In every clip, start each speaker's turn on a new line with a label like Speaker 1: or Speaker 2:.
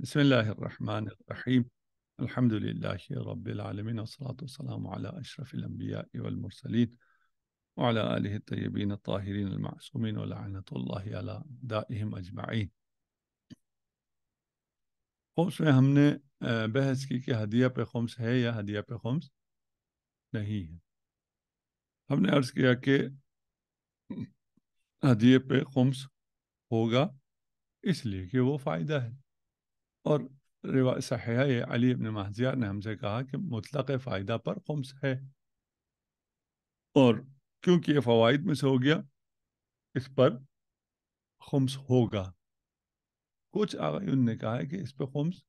Speaker 1: بسم الله الرحمن الرحيم الحمد لله رب العالمين والصلاة والسلام على أشرف الأنبياء والمرسلين وعلى آله الطيبين الطاهرين المعصومين ولعنة الله على دائهم أجمعين اه، خمس بحث کی کہ की कि خمس ہے یا है या خمس نہیں ہے ہم نے عرض کیا کہ कि हदिये خمس ہوگا اس इसलिए کہ وہ فائدہ ہے और सहिया अली इबन महजिया ने हमसे कहा कि मुतलक फ़ायदा पर खम्स है और क्योंकि ये फ़वाद में से हो गया इस पर खम्स होगा कुछ आगन ने कहा है कि इस पर खम्स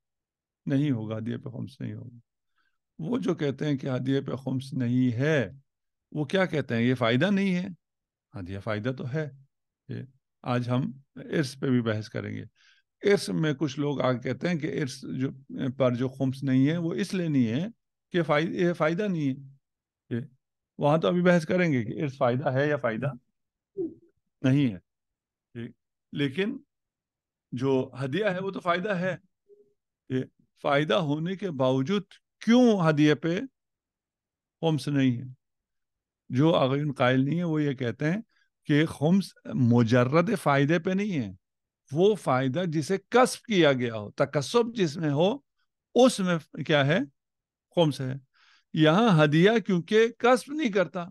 Speaker 1: नहीं होगा हदिये पे खम्स नहीं होगा वो जो कहते हैं कि हदिये पे खम्स नहीं है वो क्या कहते हैं ये फ़ायदा नहीं है हदिया हाँ फ़ायदा तो है आज हम इस पे भी बहस करेंगे इर्स में कुछ लोग आगे कहते हैं कि इर्स जो पर जो खम्स नहीं है वो इसलिए नहीं है कि फायदा फायदा नहीं है ये वहाँ तो अभी बहस करेंगे कि इर्स फायदा है या फायदा नहीं है ठीक लेकिन जो हदिया है वो तो फायदा है ये फायदा होने के बावजूद क्यों हदिया पे खम्स नहीं है जो अगैन कायल नहीं है वो ये कहते हैं कि खम्स मुजरद फ़ायदे पे नहीं है वो फायदा जिसे कस्ब किया गया हो तकसब जिसमें हो उसमें क्या है कौम से है यहाँ हदिया क्योंकि कस्ब नहीं करता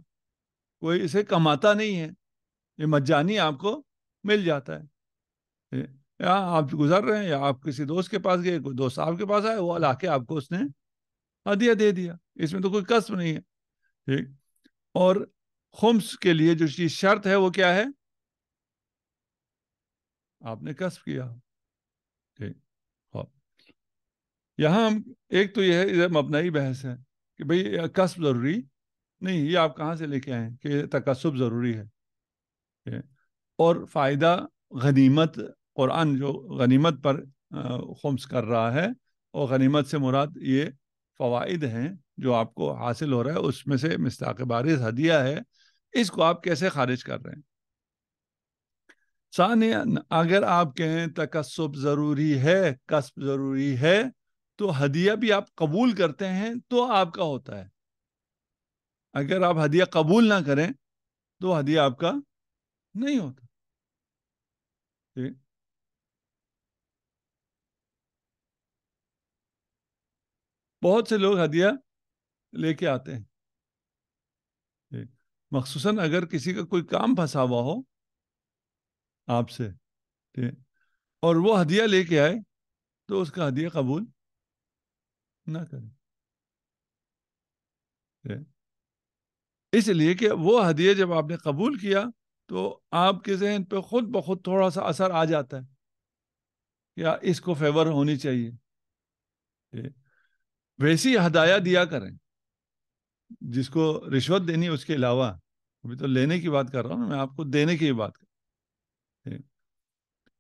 Speaker 1: कोई इसे कमाता नहीं है ये मजानी आपको मिल जाता है या आप गुजर रहे हैं या आप किसी दोस्त के पास गए कोई दोस्त आपके पास आए वो लाके आपको उसने हदिया दे दिया इसमें तो कोई कस्ब नहीं है ठीक और खुम्स के लिए जो चीज शर्त है वो क्या है आपने कष्ट किया यहाँ हम एक तो यह है इधर अपना ही बहस है कि भाई कस्ब ज़रूरी नहीं ये आप कहाँ से लेके आए कि तकसब ज़रूरी है और फ़ायदा गनीमत कुरान जो गनीमत पर खुम्स कर रहा है और गनीमत से मुराद ये फ़वाद हैं जो आपको हासिल हो रहा है उसमें से मिस्ताक बारिश हदिया है इसको आप कैसे खारिज कर रहे हैं सानिया अगर आप कहें तकस्ब ज़रूरी है कस्ब ज़रूरी है तो हदिया भी आप कबूल करते हैं तो आपका होता है अगर आप हदिया कबूल ना करें तो हदिया आपका नहीं होता ठीक बहुत से लोग हदिया लेके आते हैं मखसूस अगर किसी का कोई काम फंसा हुआ हो आपसे ठीक और वो हदिया लेके आए तो उसका हदिया कबूल ना करें इसलिए कि वो हदिया जब आपने कबूल किया तो आपके जहन पे खुद ब खुद थोड़ा सा असर आ जाता है या हाँ, इसको फेवर होनी चाहिए वैसी हदाया दिया करें जिसको रिश्वत देनी उसके अलावा अभी तो लेने की बात कर रहा हूँ मैं आपको देने की बात कर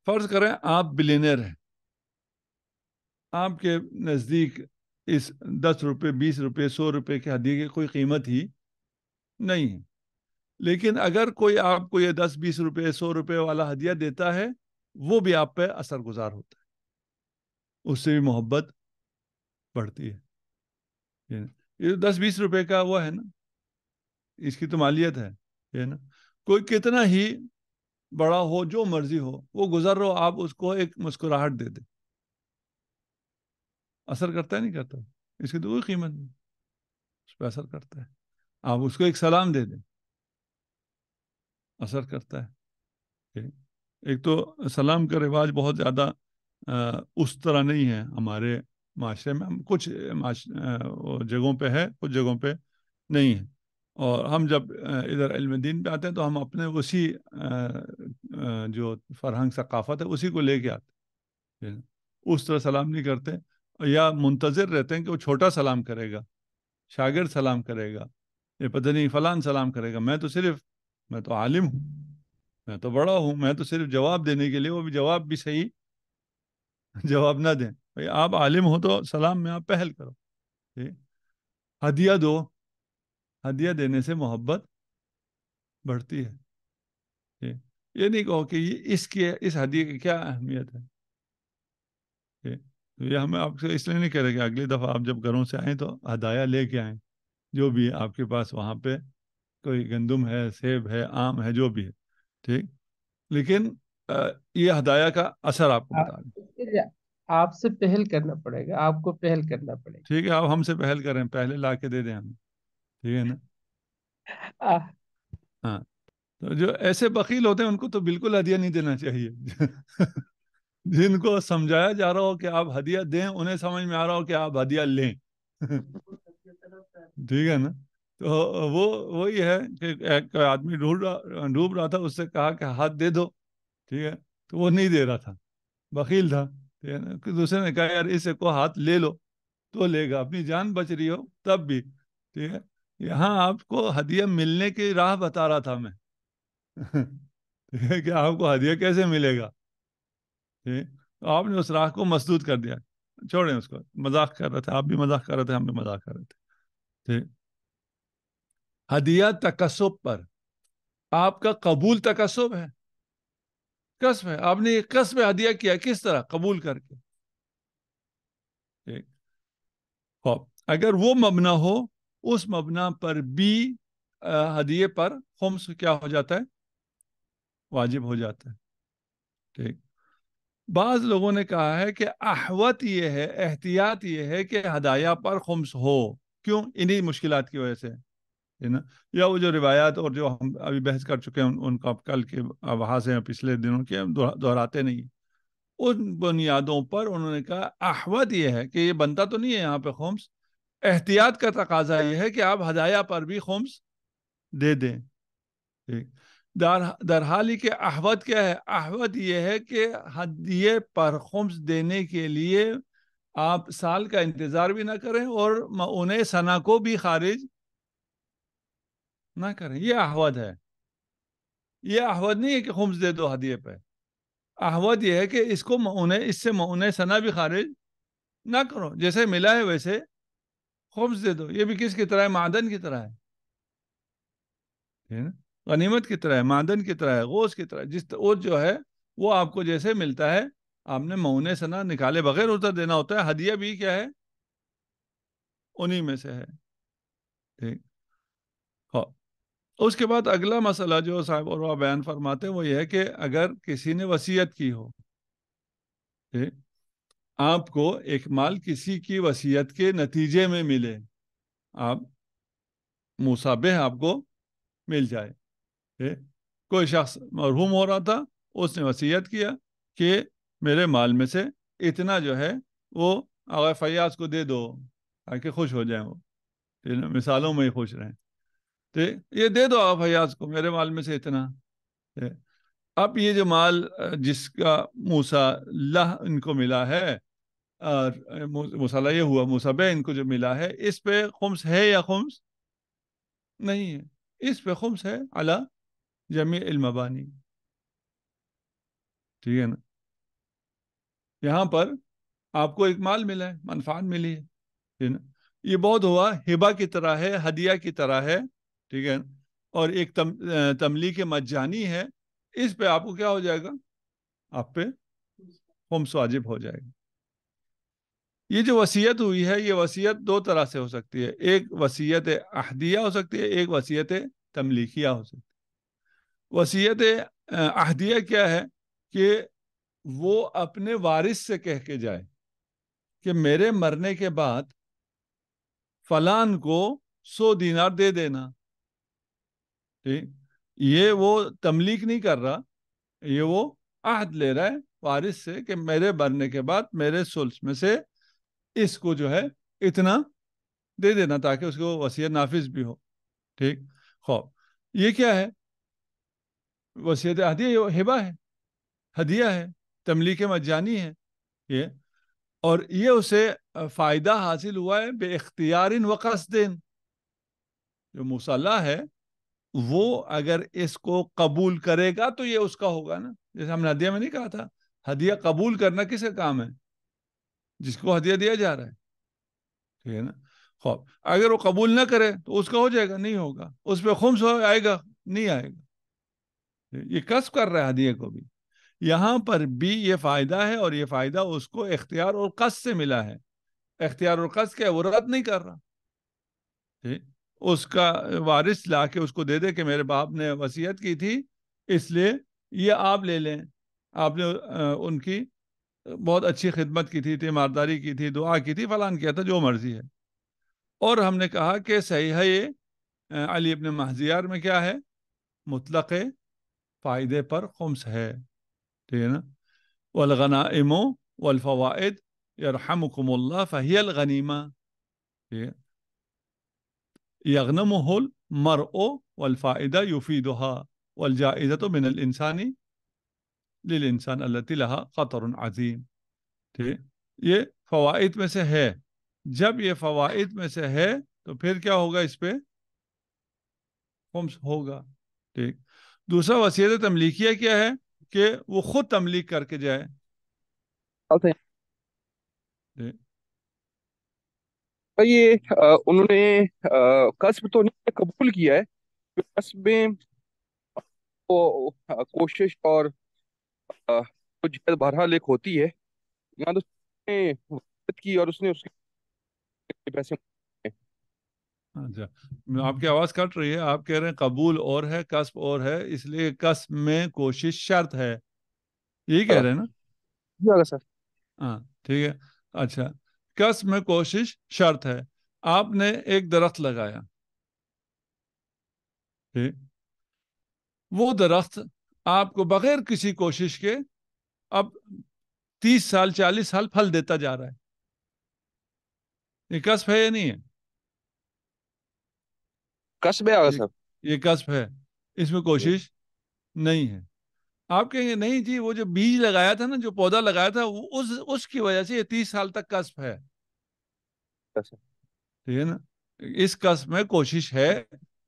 Speaker 1: फर्ज करें आप बिलेनर हैं आपके नज़दीक इस दस रुपये बीस रुपये सौ रुपये के हदी की कोई कीमत ही नहीं है लेकिन अगर कोई आपको ये दस बीस रुपये सौ रुपये वाला हदिया देता है वो भी आप पे असर गुजार होता है उससे भी मोहब्बत बढ़ती है ये दस बीस रुपये का वो है ना इसकी तो मालियत है ये ना कोई कितना ही बड़ा हो जो मर्जी हो वो गुजर रहो आप उसको एक मुस्कुराहट दे दे असर करता है नहीं करता इसकी तो कोई कीमत नहीं उस पर असर करता है आप उसको एक सलाम दे दें असर करता है एक तो सलाम का रिवाज बहुत ज़्यादा उस तरह नहीं है हमारे माशरे में हम कुछ जगहों पे है कुछ जगहों पे नहीं है और हम जब इधर इल्म दीन पे आते हैं तो हम अपने उसी जो फरहंग सकाफत है उसी को लेके आते हैं उस तरह सलाम नहीं करते या मुंतज़र रहते हैं कि वो छोटा सलाम करेगा शागिर सलाम करेगा ये पता नहीं फ़लान सलाम करेगा मैं तो सिर्फ मैं तो आलिम हूँ मैं तो बड़ा हूँ मैं तो सिर्फ जवाब देने के लिए वो भी जवाब भी सही जवाब ना दें भाई आप आलिम हो तो सलाम में आप पहल करो ठीक हदिया दो हदिया देने से मोहब्बत बढ़ती है ये, ये नहीं कहो कि ये इसके इस हदिया की क्या अहमियत है ये, तो ये हमें आपसे इसलिए नहीं कह रहे कि अगली दफ़ा आप जब घरों से आएँ तो हदाया लेके आएँ जो भी आपके पास वहाँ पे कोई गंदम है सेब है आम है जो भी है ठीक लेकिन ये हदाया का असर आपको
Speaker 2: बता आपसे पहल करना पड़ेगा आपको पहल करना पड़ेगा
Speaker 1: ठीक है आप हमसे पहल करें पहले ला के दे दें हमें ठीक है ना हाँ, हाँ तो जो ऐसे बकील होते हैं उनको तो बिल्कुल हदिया नहीं देना चाहिए जिनको समझाया जा रहा हो कि आप हदिया दें उन्हें समझ में आ रहा हो कि आप हदिया लें ठीक है ना तो वो वही है कि एक आदमी डूब रहा डूब रहा था उससे कहा कि हाथ दे दो ठीक है तो वो नहीं दे रहा था बकील था ठीक है ना कि दूसरे ने कहा यार इसको हाथ ले लो तो लेगा अपनी जान बच रही हो तब भी ठीक है यहाँ आपको हदिया मिलने की राह बता रहा था मैं कि आपको हदिया कैसे मिलेगा ठीक तो आपने उस राह को मसदूद कर दिया छोड़ें उसको मजाक कर रहे थे आप भी मजाक कर रहे थे हम भी मजाक कर रहे थे ठीक हदिया तकसुब पर आपका कबूल तकसुब है कसब है आपने ये कसब हदिया किया किस तरह कबूल करके ठीक अगर वो मबना हो उस मबना पर भी हदिये पर होम्स क्या हो जाता है वाजिब हो जाता है ठीक बाज लोगों ने कहा है कि अहवत यह है एहतियात ये है कि हदाया पर खम्स हो क्यों इन्हीं मुश्किल की वजह से है ना या वो जो रिवायात और जो हम अभी बहस कर चुके हैं उन, उनका कल के आवाज हैं पिछले दिनों के दोहराते नहीं उन बुनियादों पर उन्होंने कहा अहवत यह है कि ये बनता तो नहीं है यहाँ पे खुम्स एहतियात का तकाजा यह है कि आप हदाया पर भी खम्स दे दें ठीक दर दरहाली के अहवत क्या है अहवत यह है कि हदिये पर ख़ुम्स देने के लिए आप साल का इंतज़ार भी ना करें और उन्हें सना को भी खारिज ना करें यह अहवद है यह अहवद नहीं है कि खुम्स दे दो हदिये पर अहवद यह है कि इसको उन्हें इससे उन्हें सना भी खारिज ना करो जैसे मिला है वैसे खोम्स दे दो ये भी किसकी तरह है मादन की तरह है गनीमत की तरह है मादन की तरह है गोश की तरह जिस वो जो है वो आपको जैसे मिलता है आपने मऊने सना निकाले बगैर उतर देना होता है हदिया भी क्या है उन्हीं में से है ठीक हाँ उसके बाद अगला मसला जो साहब और बयान फरमाते हैं वो ये है कि अगर किसी ने वसीयत की हो ठीक आपको एक माल किसी की वसीयत के नतीजे में मिले आप मुसाबे आपको मिल जाए ए? कोई शख्स मरहूम हो रहा था उसने वसीयत किया कि मेरे माल में से इतना जो है वो अगर फयाज को दे दो ताकि खुश हो जाए वो मिसालों में ही खुश रहें तो ये दे दो आगा फयाज को मेरे माल में से इतना अब ये जो माल जिसका मूसा लह इनको मिला है मसला ये हुआ मुसबे इनको जो मिला है इस पे खुम्स है या खम्स नहीं है इस पे खुम्स है अला जमी इल्मबानी ठीक है ना यहाँ पर आपको एक माल मिला है मनफान मिली है ठीक है ना ये बहुत हुआ हिबा की तरह है हदिया की तरह है ठीक है और एक तम, तमली के मजानी है इस पे आपको क्या हो जाएगा आप पे खुम्स वाजिब हो जाएगा ये जो वसीयत हुई है ये वसीयत दो तरह से हो सकती है एक वसीयत अहदिया हो सकती है एक वसीयत तमलीखिया हो सकती है वसीयत अहदिया क्या है कि वो अपने वारिस से कह के जाए कि मेरे मरने के बाद फलान को सो दीनार दे देना ठीक ये वो तमलीक नहीं कर रहा ये वो अहद ले रहा है वारिस से कि मेरे मरने के बाद मेरे सुल्स में से इसको जो है इतना दे देना ताकि उसको वसीयत नाफिज भी हो ठीक हो ये क्या है वसीयत हदिया हिबा है हदिया है तमलीक मजानी है ये और ये उसे फ़ायदा हासिल हुआ है बेख्तियार व कसदिन जो मुसल्ला है वो अगर इसको कबूल करेगा तो ये उसका होगा ना जैसे हमने हदिया में नहीं कहा था हदिया कबूल करना किसका काम है जिसको हदिया दिया जा रहा है ठीक है ना खौफ अगर वो कबूल ना करे तो उसका हो जाएगा नहीं होगा उस पर खुम्स आएगा नहीं आएगा ये कस कर रहा है हदिये को भी यहाँ पर भी ये फ़ायदा है और ये फ़ायदा उसको इख्तियार और कस से मिला है इख्तियार और कस क्या है वो रद्द नहीं कर रहा ठीक उसका वारिस ला के उसको दे दे कि मेरे बाप ने वसीयत की थी इसलिए ये आप ले लें आपने उनकी बहुत अच्छी खिदमत की थी तीमारदारी की थी दुआ की थी फलान किया था जो मर्जी है और हमने कहा कि सही है ये अली अपने महजियार में क्या है मुतलक़ फ़ायदे पर खुम्स है ठीक है ना इमो वलफवाद यरहमकुमल्ला फ़हील गनीमा ठीक है यगनम होल मर ओ वलफ़ायदा युफीदहा वलजाइज़त मिनल इंसानी लिल इंसान अल्लाह लहा ख़तर अजीम ठीक ये फ़वाद में से है जब ये फ़वाद में से है तो फिर क्या होगा इस पे खम्स होगा ठीक दूसरा वसीयत तमलीकिया क्या है कि वो खुद तमलीक करके जाए okay. ये आ, उन्होंने कस्ब
Speaker 2: तो नहीं कबूल किया है कस्ब में को, कोशिश और तो जिहाद बहरहाल एक होती है यहाँ तो उसने की और उसने उसके पैसे
Speaker 1: अच्छा आपकी आवाज कट रही है आप कह रहे हैं कबूल और है कस्ब और है इसलिए कस्ब में कोशिश शर्त है यही कह हाँ। रहे हैं
Speaker 2: ना हाँ, सर
Speaker 1: हाँ ठीक है अच्छा कस्ब में कोशिश शर्त है आपने एक दरख्त लगाया ठीक वो दरख्त आपको बगैर किसी कोशिश के अब तीस साल चालीस साल फल देता जा रहा है ये कस्ब है या नहीं है कस्ब है ये कस्ब है इसमें कोशिश नहीं है आप कहेंगे नहीं जी वो जो बीज लगाया था ना जो पौधा लगाया था उस उसकी वजह से ये तीस साल तक कस्ब है अच्छा। ठीक है ना इस कस्ब में कोशिश है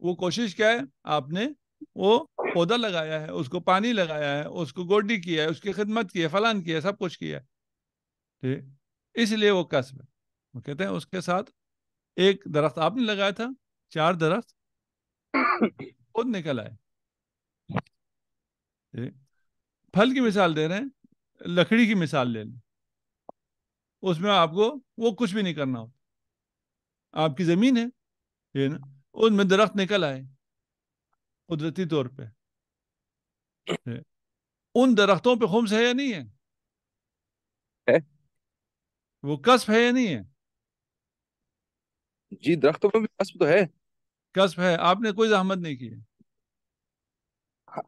Speaker 1: वो कोशिश क्या है आपने वो पौधा लगाया है उसको पानी लगाया है उसको गोडी किया है उसकी खिदमत की है फलान किया है सब कुछ किया है ठीक इसलिए वो कस्ब है वो कहते हैं उसके साथ एक दरख्त आपने लगाया था चार दरख्त खुद निकल आए फल की मिसाल दे रहे हैं लकड़ी की मिसाल ले लें उसमें आपको वो कुछ भी नहीं करना होता आपकी ज़मीन है ये ना उसमें दरख्त निकल आए कुदरती तौर पर उन दरख्तों पर खुम्स है या नहीं है, है? वो कस्ब है या नहीं है जी दरख्तों पे भी कस्ब तो है कस्ब है आपने कोई जहमत नहीं की सब हाँ,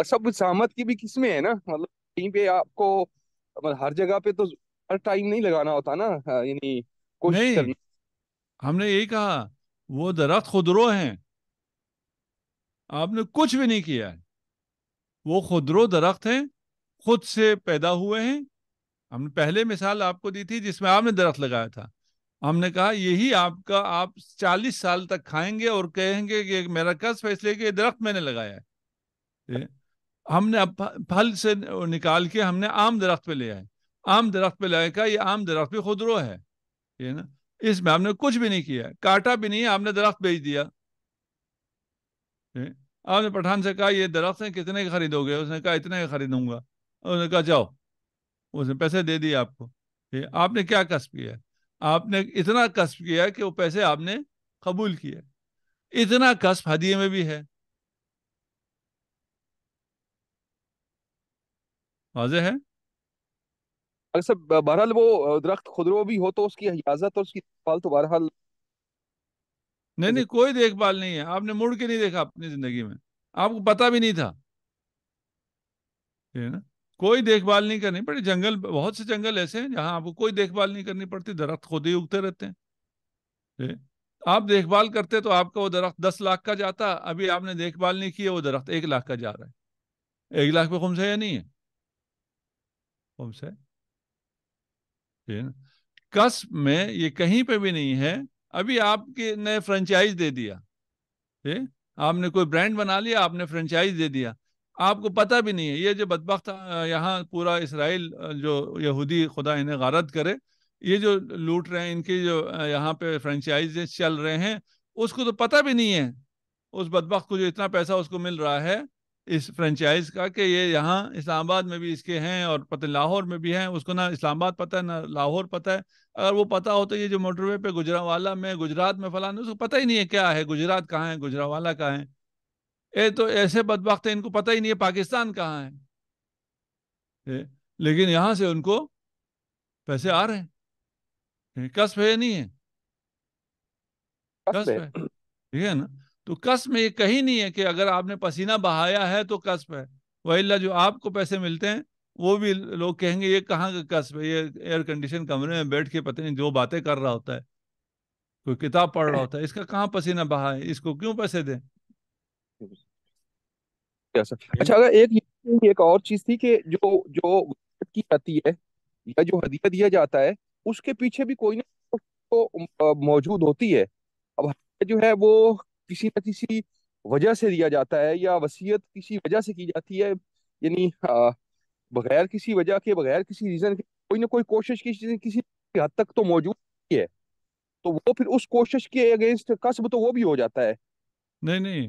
Speaker 1: अच्छा, जहमत की भी
Speaker 2: किस्में है ना मतलब कहीं पे आपको मतलब हर जगह पे तो हर टाइम नहीं लगाना होता
Speaker 1: ना हाँ, यानी कोशिश करनी हमने यही कहा वो दरख्त खुदरो हैं आपने कुछ भी नहीं किया है वो खुदरो दरख्त हैं खुद से पैदा हुए हैं हमने पहले मिसाल आपको दी थी जिसमें आपने दरख्त लगाया था हमने कहा यही आपका आप चालीस साल तक खाएंगे और कहेंगे कि मेरा कस फैसले के दरख्त मैंने लगाया है हमने अब फल से निकाल के हमने आम दरख्त पे ले आए आम दरख्त पे लाए कहा ये आम दरख्त भी खुदरो है ये ना इसमें हमने कुछ भी नहीं किया काटा भी नहीं आपने दरख्त बेच दिया आपने पठान से कहा ये दरख्त हैं कितने के खरीदोगे उसने कहा इतने के खरीदूंगा उसने कहा जाओ उसने पैसे दे दिए आपको ये आपने क्या कस्ब किया आपने इतना कस्ब किया कि वो पैसे आपने कबूल किए इतना कस्ब हदिये में भी है वाजे है
Speaker 2: अगर बहरहाल वो दरख्त खुदरो भी हो तो उसकी हिफाजत और उसकी तो बहरहाल
Speaker 1: नहीं नहीं कोई देखभाल नहीं है आपने मुड़ के नहीं देखा अपनी जिंदगी में आपको पता भी नहीं था है ना कोई देखभाल नहीं करनी पड़ी जंगल बहुत से जंगल ऐसे हैं जहां आपको कोई देखभाल नहीं करनी पड़ती दरख्त खुद ही उगते रहते हैं आप देखभाल करते तो आपका वो दरख्त दस लाख का जाता अभी आपने देखभाल नहीं किया वो दरख्त एक लाख का जा रहा है एक लाख पे खुमसा या नहीं है खुमसा है ना कस्ब में ये कहीं पे भी नहीं है अभी आपके ने फ्रेंचाइज दे दिया ये आपने कोई ब्रांड बना लिया आपने फ्रेंचाइज दे दिया आपको पता भी नहीं है ये जो बदबख्त यहाँ पूरा इसराइल जो यहूदी खुदा इन्हें गारत करे ये जो लूट रहे हैं इनके जो यहाँ पे फ्रेंचाइज चल रहे हैं उसको तो पता भी नहीं है उस बदबक को जो इतना पैसा उसको मिल रहा है इस फ्रेंचाइज का कि ये यहाँ इस्लामाबाद में भी इसके हैं और पता लाहौर में भी हैं उसको ना इस्लामाबाद पता है ना लाहौर पता है अगर वो पता हो तो ये जो मोटरवे पे गुजरावाला में गुजरात में फलाने उसको पता ही नहीं है क्या है गुजरात कहाँ है गुजरावाला कहाँ है ए तो ऐसे बदबाक इनको पता ही नहीं है पाकिस्तान कहाँ है ए, लेकिन यहाँ से उनको पैसे आ रहे हैं कसब है नहीं है कसब है ठीक है ना तो कस्ब में ये कहीं नहीं है कि अगर आपने पसीना बहाया है तो कस्ब है वही जो आपको पैसे मिलते हैं वो भी लोग कहेंगे ये कहाँ का कस्ब है ये एयर कंडीशन कमरे में बैठ के पता नहीं जो बातें कर रहा होता है कोई किताब पढ़ रहा होता है इसका कहाँ पसीना बहा है इसको क्यों पैसे दें
Speaker 2: अच्छा अगर एक एक और चीज थी कि जो जो की जाती है या जो हदिया दिया जाता है उसके पीछे भी कोई ना तो मौजूद होती है अब जो है वो किसी न किसी वजह से दिया जाता है या वसीयत किसी वजह से की जाती है यानी बगैर किसी वजह के बगैर किसी रीजन के कोई ना कोई कोशिश किसी किसी हद तक तो मौजूद है तो वो फिर उस कोशिश के अगेंस्ट कसब तो वो भी हो जाता है
Speaker 1: नहीं नहीं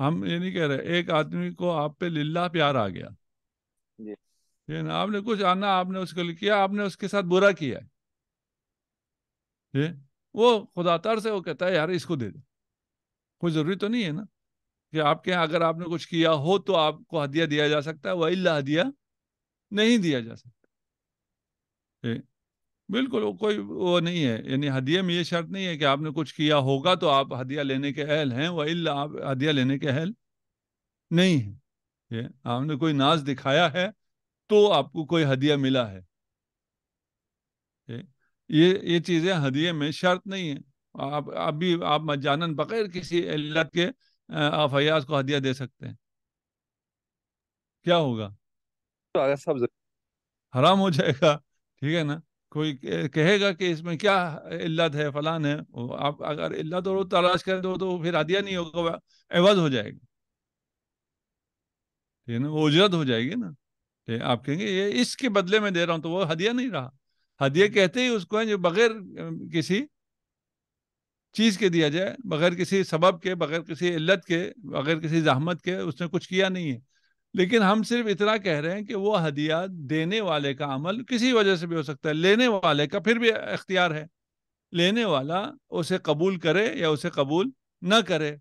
Speaker 1: हम ये नहीं कह रहे एक आदमी को आप पे लिल्ला प्यार आ गया ये ना आपने कुछ आना आपने उसके लिए किया आपने उसके साथ बुरा किया ये वो खुदातर से वो कहता है यार इसको दे दो कोई ज़रूरी तो नहीं है ना कि आपके यहाँ अगर आपने कुछ किया हो तो आपको हदिया दिया जा सकता है वह हदिया नहीं दिया जा सकता ए? बिल्कुल वो कोई वो नहीं है यानी हदिये में ये शर्त नहीं है कि आपने कुछ किया होगा तो आप हदिया लेने के अहल हैं वह आप हदिया लेने के अहल नहीं है ये आपने कोई नाज दिखाया है तो आपको कोई हदिया मिला है ये ये चीज़ें हदिये में शर्त नहीं है आप अभी आप जानन बगैर किसी इल्लत के आप हयाज को हदिया दे सकते हैं क्या होगा तो सब हराम हो जाएगा ठीक है ना कोई कहेगा कि इसमें क्या इल्लत है फलान है आप अगर इल्लत और तलाश कर दो तो फिर हदिया नहीं होगा एवज हो जाएगा ठीक है ना वो उजरत हो जाएगी ना ठीक आप कहेंगे ये इसके बदले में दे रहा हूँ तो वो हदिया नहीं रहा हदिया हम्म। कहते ही उसको है जो बगैर किसी चीज़ के दिया जाए बगैर किसी सबब के बगैर किसी इल्लत के बगैर किसी जहमत के उसने कुछ किया नहीं है लेकिन हम सिर्फ इतना कह रहे हैं कि वो हदिया देने वाले का अमल किसी वजह से भी हो सकता है लेने वाले का फिर भी अख्तियार है लेने वाला उसे कबूल करे या उसे कबूल न करे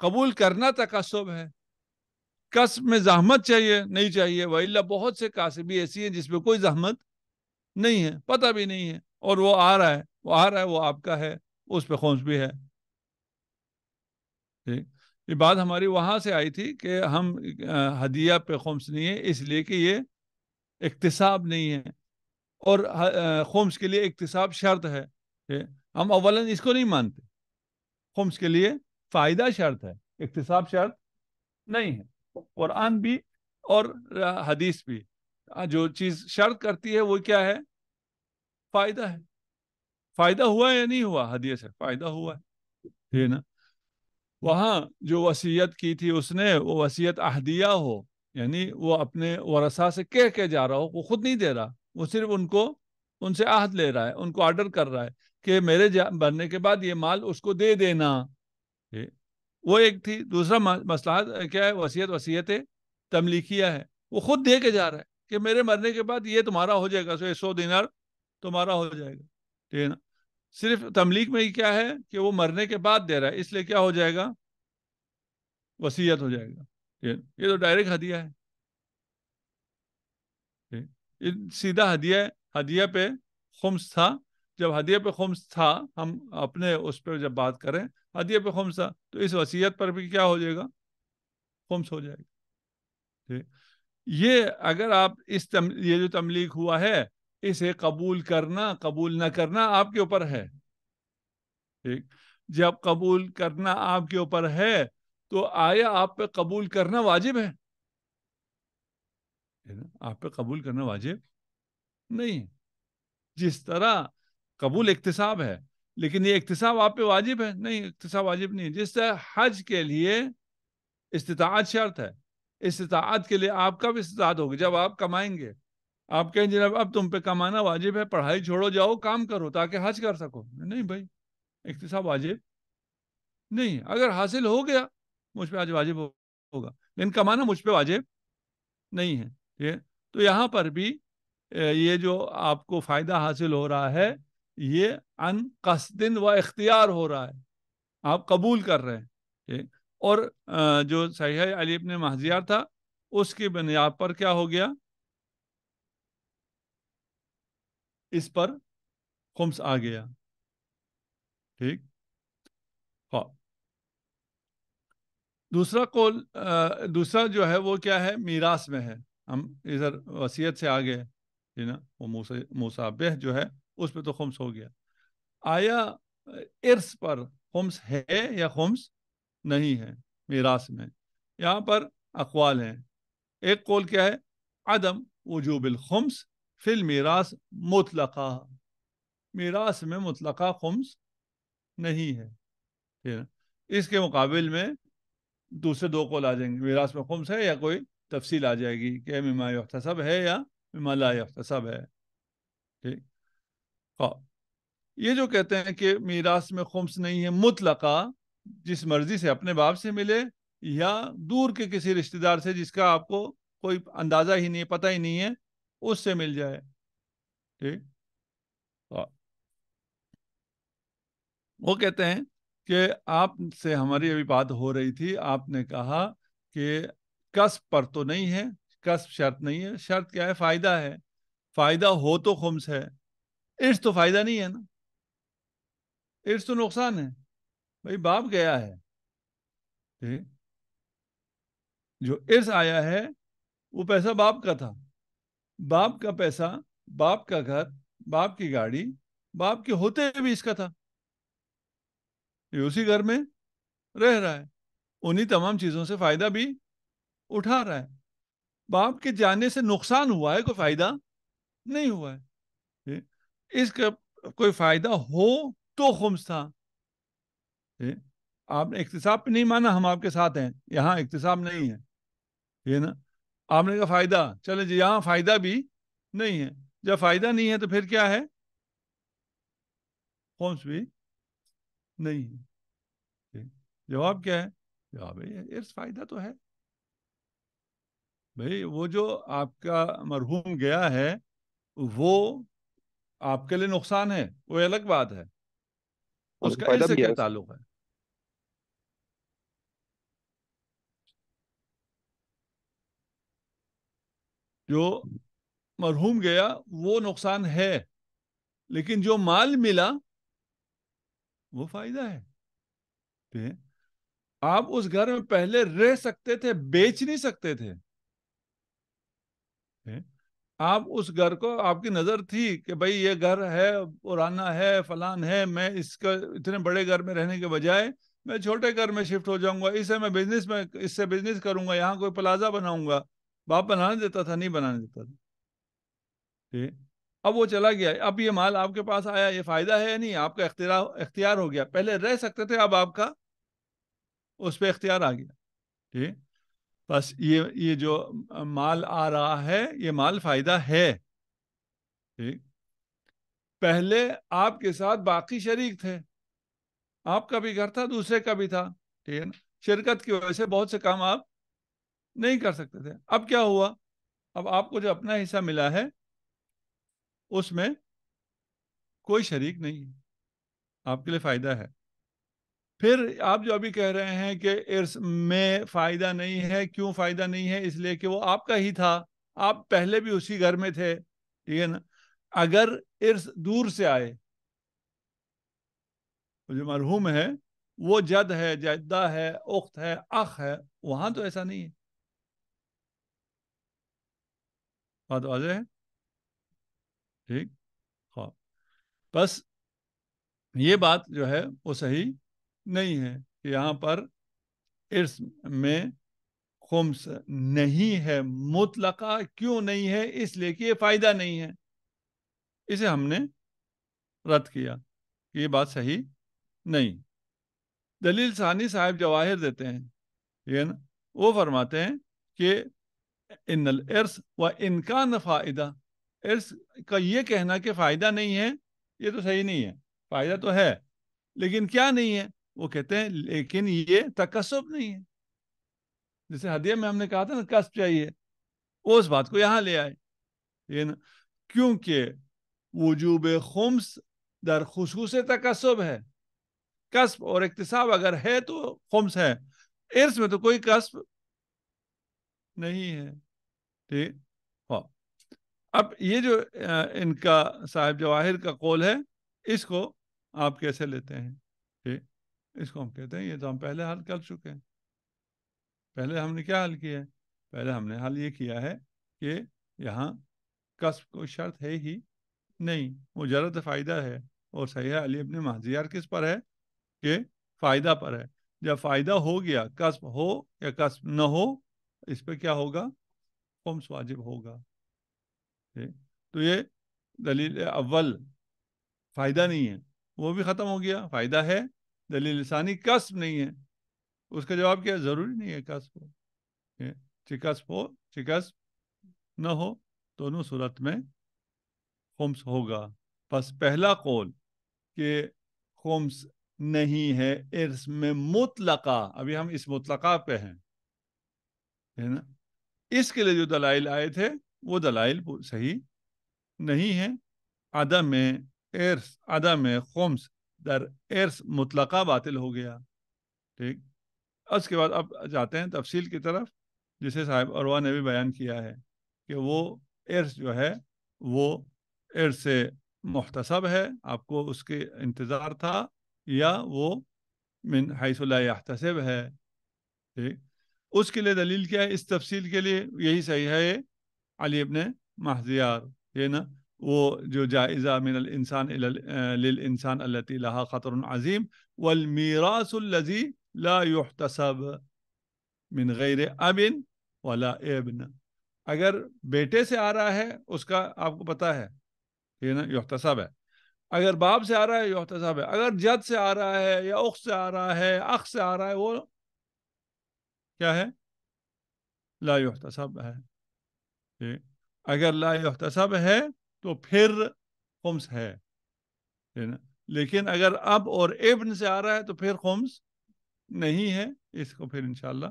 Speaker 1: कबूल करना तकसब है कसब में जहमत चाहिए नहीं चाहिए वही बहुत से कासबी ऐसी हैं जिसमें कोई जहमत नहीं है पता भी नहीं है और वो आ रहा है वो आ रहा है वो आपका है उस पर खौस भी है ठीक ये बात हमारी वहाँ से आई थी कि हम हदिया पे खोम्स नहीं है इसलिए कि ये इकतसाब नहीं है और खोम्स के लिए इकतसाब शर्त है हम अवला इसको नहीं मानते खोम्स के लिए फ़ायदा शर्त है इकतसाब शर्त नहीं है कुरान भी और हदीस भी जो चीज़ शर्त करती है वो क्या है फ़ायदा है फायदा हुआ है या नहीं हुआ हदीस से फायदा हुआ है ना वहाँ जो वसीयत की थी उसने वो वसीयत अहदिया हो यानी वो अपने वरसा से कह के जा रहा हो वो खुद नहीं दे रहा वो सिर्फ उनको उनसे आहद ले रहा है उनको ऑर्डर कर रहा है कि मेरे बनने के बाद ये माल उसको दे देना वो एक थी दूसरा मसला क्या है वसीयत वसीयत तमलीकिया है वो खुद दे के जा रहा है कि मेरे मरने के बाद ये तुम्हारा हो जाएगा सो ये सौ दिनार तुम्हारा हो जाएगा ठीक है ना सिर्फ तमलीक में ही क्या है कि वो मरने के बाद दे रहा है इसलिए क्या हो जाएगा वसीयत हो जाएगा ये तो डायरेक्ट हदिया है सीधा हदिया हदिया पे खुम्स था जब हदिया पे खुम्स था हम अपने उस पर जब बात करें हदिया पे खुम्स था तो इस वसीयत पर भी क्या हो जाएगा खुम्स हो जाएगा ठीक ये अगर आप इस तम, ये जो तमलीक हुआ है इसे कबूल करना कबूल ना करना आपके ऊपर है ठीक जब कबूल करना आपके ऊपर है तो आया आप पे कबूल करना वाजिब है आप पे कबूल करना वाजिब नहीं जिस तरह कबूल इकतसाब है लेकिन ये इकतसाब आप पे वाजिब है नहीं इकतसाब वाजिब नहीं है जिस तरह हज के लिए इस्तात शर्त है इस्तात के लिए आपका भी इस्तात होगी जब आप कमाएंगे आप कहें जनाब अब तुम पे कमाना वाजिब है पढ़ाई छोड़ो जाओ काम करो ताकि हज कर सको नहीं भाई इकतसाब वाजिब नहीं अगर हासिल हो गया मुझ पर आज वाजिब हो, होगा लेकिन कमाना मुझ पर वाजिब नहीं है ठीक है तो यहाँ पर भी ये जो आपको फ़ायदा हासिल हो रहा है ये अन कसदिन व इख्तियार हो रहा है आप कबूल कर रहे हैं ठीक और जो सही अली इबन महजियार था उसकी बुनियाद पर क्या हो गया इस पर खुम्स आ गया ठीक हाँ। दूसरा कौल दूसरा जो है वो क्या है मीरास में है हम इधर वसीयत से आ गए जी ना वो मूसा जो है उस पर तो खम्स हो गया आया इर्स पर खुम्स है या खम्स नहीं है मीरास में यहाँ पर अकवाल हैं एक कौल क्या है आदम वजूबिल खुम्स फिल मीरास मुतलका मीरास में मुतलका खम्स नहीं है फिर इसके मुकाबले में दूसरे दो कौल आ जाएंगे मीरास में खुम्स है या कोई तफसील आ जाएगी कि मिमा सब है या मिमा ला सब है ठीक हाँ ये जो कहते हैं कि मीरास में खुम्स नहीं है मुतलका जिस मर्जी से अपने बाप से मिले या दूर के किसी रिश्तेदार से जिसका आपको कोई अंदाज़ा ही नहीं पता ही नहीं है उससे मिल जाए ठीक तो वो कहते हैं कि आपसे हमारी अभी बात हो रही थी आपने कहा कि कस पर तो नहीं है कस शर्त नहीं है शर्त क्या है फायदा है फायदा हो तो खुम्स है इर्ष तो फायदा नहीं है ना इर्ष तो नुकसान है भाई बाप गया है ठीक जो इर्ष आया है वो पैसा बाप का था बाप का पैसा बाप का घर बाप की गाड़ी बाप के होते भी इसका था ये उसी घर में रह रहा है उन्हीं तमाम चीजों से फायदा भी उठा रहा है बाप के जाने से नुकसान हुआ है कोई फायदा नहीं हुआ है इसका कोई फायदा हो तो खुम्स था आपने इकतसाब नहीं माना हम आपके साथ हैं यहाँ इकतसाब नहीं है ये ना आपने कहा फायदा चले जी यहाँ फायदा भी नहीं है जब फायदा नहीं है तो फिर क्या है फॉर्म्स भी नहीं है जवाब क्या है जवाब है फायदा तो है भाई वो जो आपका मरहूम गया है वो आपके लिए नुकसान है वो अलग बात है उसका इससे क्या ताल्लुक है जो मरहूम गया वो नुकसान है लेकिन जो माल मिला वो फायदा है आप उस घर में पहले रह सकते थे बेच नहीं सकते थे आप उस घर को आपकी नजर थी कि भाई ये घर है पुराना है फलान है मैं इसका इतने बड़े घर में रहने के बजाय मैं छोटे घर में शिफ्ट हो जाऊंगा इसे मैं बिजनेस में इससे बिजनेस करूंगा यहाँ कोई प्लाजा बनाऊंगा बाप बनाने देता था नहीं बनाने देता था ठीक अब वो चला गया अब ये माल आपके पास आया ये फायदा है या नहीं आपका इख्तियार हो गया पहले रह सकते थे अब आपका उस पर इख्तियार आ गया ठीक बस ये ये जो माल आ रहा है ये माल फायदा है ठीक पहले आपके साथ बाकी शरीक थे आपका भी घर था दूसरे का भी था ठीक है ना शिरकत की वजह से बहुत से काम आप नहीं कर सकते थे अब क्या हुआ अब आपको जो अपना हिस्सा मिला है उसमें कोई शरीक नहीं है आपके लिए फायदा है फिर आप जो अभी कह रहे हैं कि इर्स में फायदा नहीं है क्यों फायदा नहीं है इसलिए कि वो आपका ही था आप पहले भी उसी घर में थे ठीक है ना अगर इर्स दूर से आए तो जो मरहूम है वो जद है जद्दा है उख्त है अख है वहां तो ऐसा नहीं है बात वाजे है ठीक हाँ बस ये बात जो है वो सही नहीं है कि यहाँ पर इस में खुम्स नहीं है मुतलका क्यों नहीं है इसलिए कि ये फ़ायदा नहीं है इसे हमने रद्द किया कि ये बात सही नहीं दलील सानी साहब जवाहिर देते हैं ये ना वो फरमाते हैं कि इन इर्स व इनकान फ़ायदा इर्स का ये कहना कि फ़ायदा नहीं है ये तो सही नहीं है फ़ायदा तो है लेकिन क्या नहीं है वो कहते हैं लेकिन ये तकसब नहीं है जैसे हदिया में हमने कहा था ना कस्ब चाहिए वो उस बात को यहाँ ले आए लेकिन क्योंकि वजूब खुम्स दर खसूस तकसब है कस्ब और इकतसाब अगर है तो खुम्स है इर्स में तो कोई कस्ब नहीं है ठीक वाह हाँ। अब ये जो इनका साहिब जवाहिर का कौल है इसको आप कैसे लेते हैं ठीक इसको हम कहते हैं ये तो हम पहले हल कर चुके हैं पहले हमने क्या हल किया है पहले हमने हल ये किया है कि यहाँ कस्ब को शर्त है ही नहीं वो जरद फ़ायदा है और सही अली अपने महजियार किस पर है कि फ़ायदा पर है जब फ़ायदा हो गया कस्ब हो या कस्ब न हो इस पर क्या होगा कौमस वाजिब होगा थे? तो ये दलील अव्वल फ़ायदा नहीं है वो भी ख़त्म हो गया फ़ायदा है दलील लसानी कस्ब नहीं है उसका जवाब क्या है ज़रूरी नहीं है कस्ब हो चिकस्ब हो चिकस्ब न हो दोनों सूरत में खुम्स होगा बस पहला कौल कि खुम्स नहीं है इस में मुतलका अभी हम इस मुतलका पे हैं है ना इसके लिए जो दलाइल आए थे वो दलाइल सही नहीं है अदम एर्स अदम खोम्स दर एर्स मुतलका बातिल हो गया ठीक उसके बाद अब जाते हैं तफसील की तरफ जिसे साहब अरवा ने भी बयान किया है कि वो एर्स जो है वो एर्स से महतसब है आपको उसके इंतज़ार था या वो मिन हईसला है ठीक उसके लिए दलील क्या है इस तफसील के लिए यही सही है अली अबन महजियार ये ना वो जो जायज़ा मिन इंसान लिल इंसान अल्लाह ख़तर अज़ीम वल मीरासुल्लजी मिन गैर अबिन वला एबन अगर बेटे से आ रहा है उसका आपको पता है ये ना योहतसब है अगर बाप से आ रहा है योहतसब है अगर जद से आ रहा है या उख से आ रहा है अख से आ रहा है वो क्या है ला युहतसब है ठीक अगर ला युहतसब है तो फिर खुम्स है ना लेकिन अगर अब और इब्न से आ रहा है तो फिर खुम्स नहीं है इसको फिर इंशाल्लाह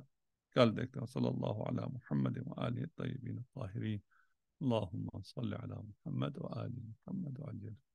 Speaker 1: कल देखते हैं सल्लल्लाहु अलैहि मोहम्मद तय्यबीन ताहिरीन अल्लाहुम्मा सल्लि अला मुहम्मद व आलि मुहम्मद व